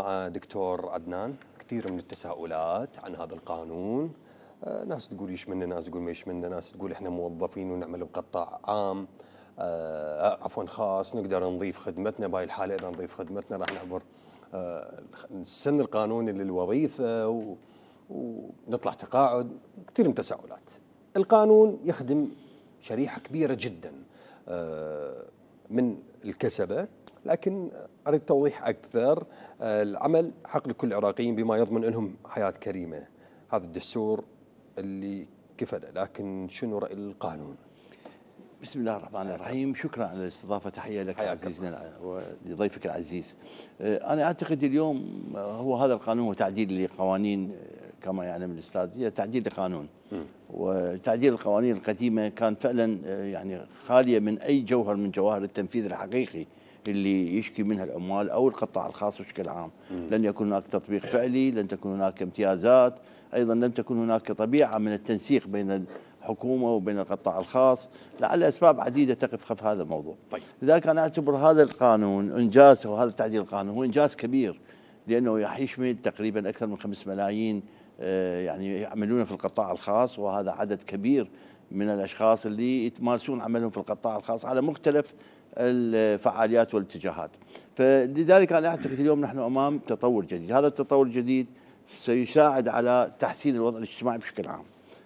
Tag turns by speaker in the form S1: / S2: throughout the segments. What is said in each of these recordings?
S1: مع دكتور عدنان كثير من التساؤلات عن هذا القانون آه، ناس تقول يشملنا ناس تقول ما يشملنا ناس تقول احنا موظفين ونعمل بقطاع عام آه،, آه، عفوا خاص نقدر نضيف خدمتنا بهاي الحالة إذا نضيف خدمتنا راح نعبر آه، السن القانوني للوظيفة و... ونطلع تقاعد كثير من التساؤلات القانون يخدم شريحة كبيرة جدا آه، من الكسبة لكن أريد توضيح أكثر آه، العمل حق لكل العراقيين بما يضمن أنهم حياة كريمة هذا الدستور اللي كفل لكن شنو رأي القانون بسم الله الرحمن الرحيم شكرا
S2: على الاستضافة تحية لك عزيزنا ولضيفك العزيز آه، أنا أعتقد اليوم هو هذا القانون هو تعديل لقوانين آه، كما يعلم الأستاذ هي تعديل لقانون وتعديل القوانين القديمه كان فعلا آه، يعني خاليه من اي جوهر من جواهر التنفيذ الحقيقي اللي يشكي منها العمال او القطاع الخاص بشكل عام، لن يكون هناك تطبيق فعلي، لن تكون هناك امتيازات، ايضا لن تكون هناك طبيعه من التنسيق بين الحكومه وبين القطاع الخاص، لعل اسباب عديده تقف خلف هذا الموضوع. طيب. لذلك انا اعتبر هذا القانون انجازه وهذا تعديل القانون هو انجاز كبير. لانه يشمل تقريبا اكثر من 5 ملايين آه، يعني يعملون في القطاع الخاص وهذا عدد كبير من الاشخاص اللي يتمارسون عملهم في القطاع الخاص على مختلف الفعاليات والاتجاهات فلذلك انا اعتقد اليوم نحن امام تطور جديد هذا التطور الجديد سيساعد على تحسين الوضع الاجتماعي بشكل عام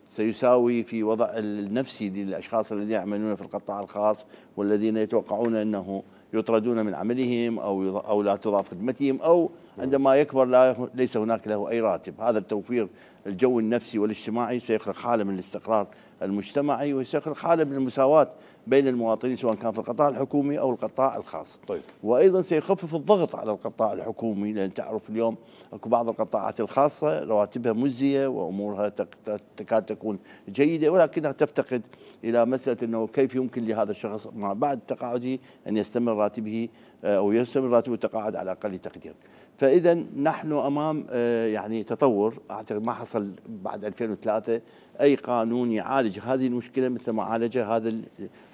S2: سيساوي في وضع النفسي للاشخاص الذين يعملون في القطاع الخاص والذين يتوقعون انه يطردون من عملهم او او لا تضاف خدمتهم او عندما يكبر لا ليس هناك له أي راتب هذا التوفير الجو النفسي والاجتماعي سيخلق حالة من الاستقرار المجتمعي وسيخلق حالة من المساواة بين المواطنين سواء كان في القطاع الحكومي أو القطاع الخاص طيب. وأيضا سيخفف الضغط على القطاع الحكومي لأن تعرف اليوم أكو بعض القطاعات الخاصة رواتبها مجزية وأمورها تكاد تكون جيدة ولكنها تفتقد إلى مسألة أنه كيف يمكن لهذا الشخص ما بعد تقاعده أن يستمر راتبه آه، أو يستمر راتبه التقاعد على أقل تقدير ف فاذا نحن امام آه، يعني تطور اعتقد ما حصل بعد 2003 اي قانون يعالج هذه المشكله مثل ما عالج هذا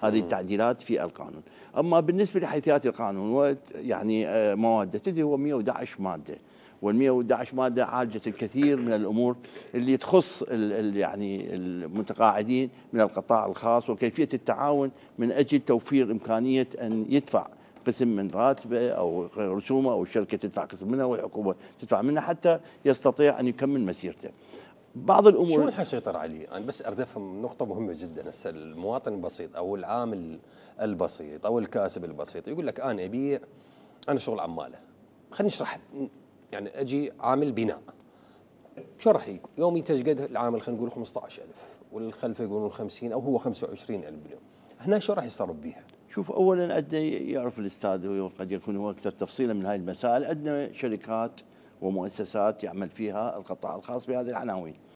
S2: هذه التعديلات في القانون اما بالنسبه لحيثيات القانون يعني آه، مواده تدري هو 111 ماده وال 111 ماده عالجت الكثير من الامور اللي تخص الـ الـ يعني المتقاعدين من القطاع الخاص وكيفيه التعاون من اجل توفير امكانيه ان يدفع قسم من راتبه او رسومه او الشركه تدفع قسم منها والحكومه
S1: تدفع منها حتى يستطيع ان يكمل مسيرته. بعض الامور شو حيسيطر عليه؟ انا بس اريد افهم نقطه مهمه جدا هسه المواطن البسيط او العامل البسيط او الكاسب البسيط يقول لك انا ابيع انا شغل عماله خليني اشرح يعني اجي عامل بناء شو راح يكون؟ يوم ينتج العامل خلينا نقول 15000 والخلفه يقولون 50 او هو 25000 باليوم هنا شو راح يصرف بيها؟ شوف
S2: اولا عندنا يعرف الاستاذ وقد يكون هو اكثر تفصيلا من هذه المسائل عندنا شركات ومؤسسات يعمل فيها القطاع الخاص بهذه العناوين